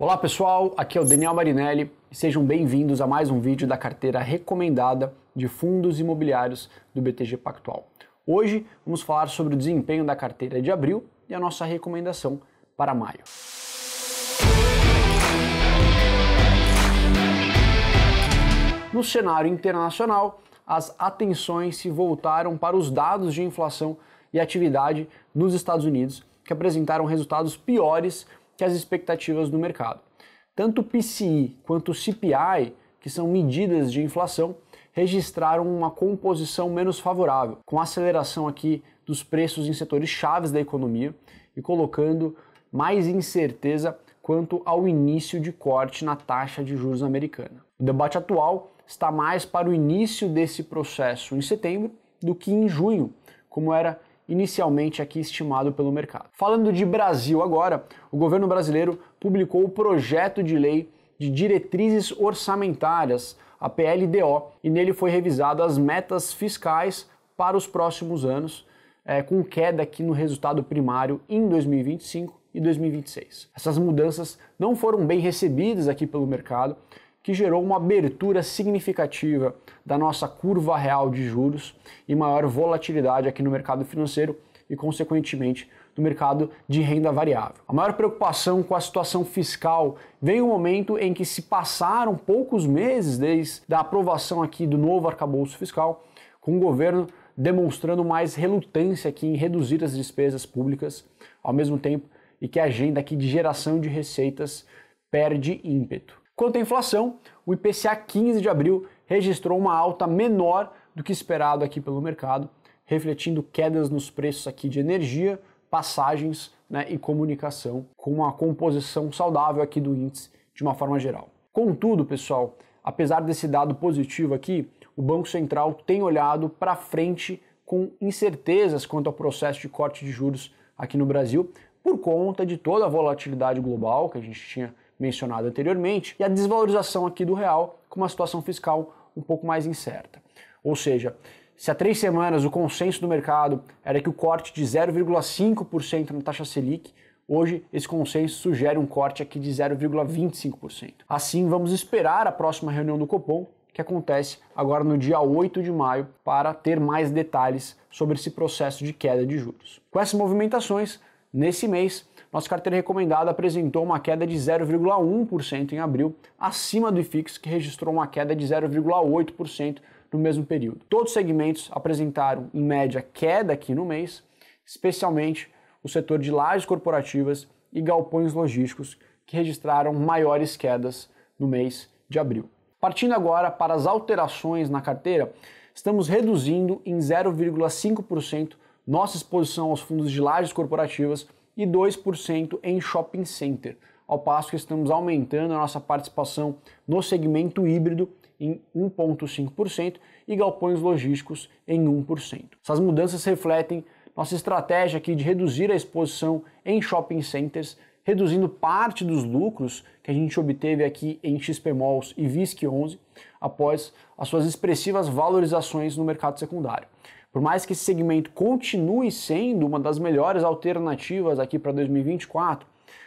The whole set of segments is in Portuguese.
Olá pessoal, aqui é o Daniel Marinelli e sejam bem-vindos a mais um vídeo da carteira recomendada de fundos imobiliários do BTG Pactual. Hoje vamos falar sobre o desempenho da carteira de abril e a nossa recomendação para maio. No cenário internacional, as atenções se voltaram para os dados de inflação e atividade nos Estados Unidos, que apresentaram resultados piores que as expectativas do mercado. Tanto o PCI quanto o CPI, que são medidas de inflação, registraram uma composição menos favorável, com aceleração aqui dos preços em setores chaves da economia e colocando mais incerteza quanto ao início de corte na taxa de juros americana. O debate atual está mais para o início desse processo em setembro do que em junho, como era inicialmente aqui estimado pelo mercado. Falando de Brasil agora, o governo brasileiro publicou o projeto de lei de diretrizes orçamentárias, a PLDO, e nele foi revisado as metas fiscais para os próximos anos, é, com queda aqui no resultado primário em 2025 e 2026. Essas mudanças não foram bem recebidas aqui pelo mercado que gerou uma abertura significativa da nossa curva real de juros e maior volatilidade aqui no mercado financeiro e, consequentemente, no mercado de renda variável. A maior preocupação com a situação fiscal vem o momento em que se passaram poucos meses desde a aprovação aqui do novo arcabouço fiscal, com o governo demonstrando mais relutância aqui em reduzir as despesas públicas, ao mesmo tempo e que a agenda aqui de geração de receitas perde ímpeto. Quanto à inflação, o IPCA 15 de abril registrou uma alta menor do que esperado aqui pelo mercado, refletindo quedas nos preços aqui de energia, passagens né, e comunicação, com uma composição saudável aqui do índice de uma forma geral. Contudo, pessoal, apesar desse dado positivo aqui, o Banco Central tem olhado para frente com incertezas quanto ao processo de corte de juros aqui no Brasil, por conta de toda a volatilidade global que a gente tinha mencionado anteriormente, e a desvalorização aqui do real com uma situação fiscal um pouco mais incerta. Ou seja, se há três semanas o consenso do mercado era que o corte de 0,5% na taxa Selic, hoje esse consenso sugere um corte aqui de 0,25%. Assim, vamos esperar a próxima reunião do Copom, que acontece agora no dia 8 de maio, para ter mais detalhes sobre esse processo de queda de juros. Com essas movimentações, Nesse mês, nossa carteira recomendada apresentou uma queda de 0,1% em abril, acima do IFIX, que registrou uma queda de 0,8% no mesmo período. Todos os segmentos apresentaram, em média, queda aqui no mês, especialmente o setor de lajes corporativas e galpões logísticos, que registraram maiores quedas no mês de abril. Partindo agora para as alterações na carteira, estamos reduzindo em 0,5% nossa exposição aos fundos de lajes corporativas e 2% em shopping center, ao passo que estamos aumentando a nossa participação no segmento híbrido em 1,5% e galpões logísticos em 1%. Essas mudanças refletem nossa estratégia aqui de reduzir a exposição em shopping centers reduzindo parte dos lucros que a gente obteve aqui em XPMols e VISC11 após as suas expressivas valorizações no mercado secundário. Por mais que esse segmento continue sendo uma das melhores alternativas aqui para 2024,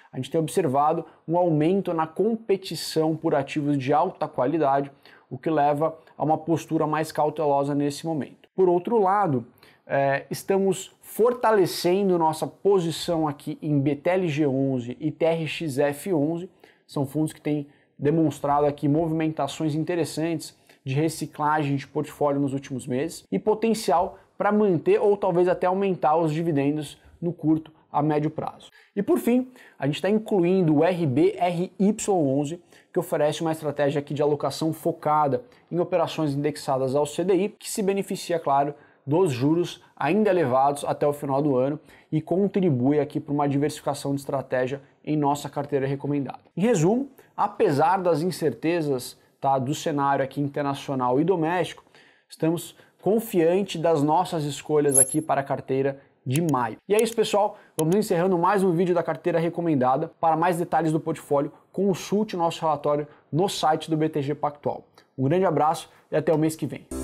a gente tem observado um aumento na competição por ativos de alta qualidade, o que leva a uma postura mais cautelosa nesse momento. Por outro lado, é, estamos fortalecendo nossa posição aqui em BTLG11 e TRXF11, são fundos que têm demonstrado aqui movimentações interessantes de reciclagem de portfólio nos últimos meses e potencial para manter ou talvez até aumentar os dividendos no curto a médio prazo. E por fim, a gente está incluindo o RBRY11, que oferece uma estratégia aqui de alocação focada em operações indexadas ao CDI, que se beneficia, claro, dos juros ainda elevados até o final do ano e contribui aqui para uma diversificação de estratégia em nossa carteira recomendada. Em resumo, apesar das incertezas tá, do cenário aqui internacional e doméstico, estamos confiante das nossas escolhas aqui para a carteira de maio. E é isso, pessoal. Vamos encerrando mais um vídeo da carteira recomendada. Para mais detalhes do portfólio, consulte o nosso relatório no site do BTG Pactual. Um grande abraço e até o mês que vem.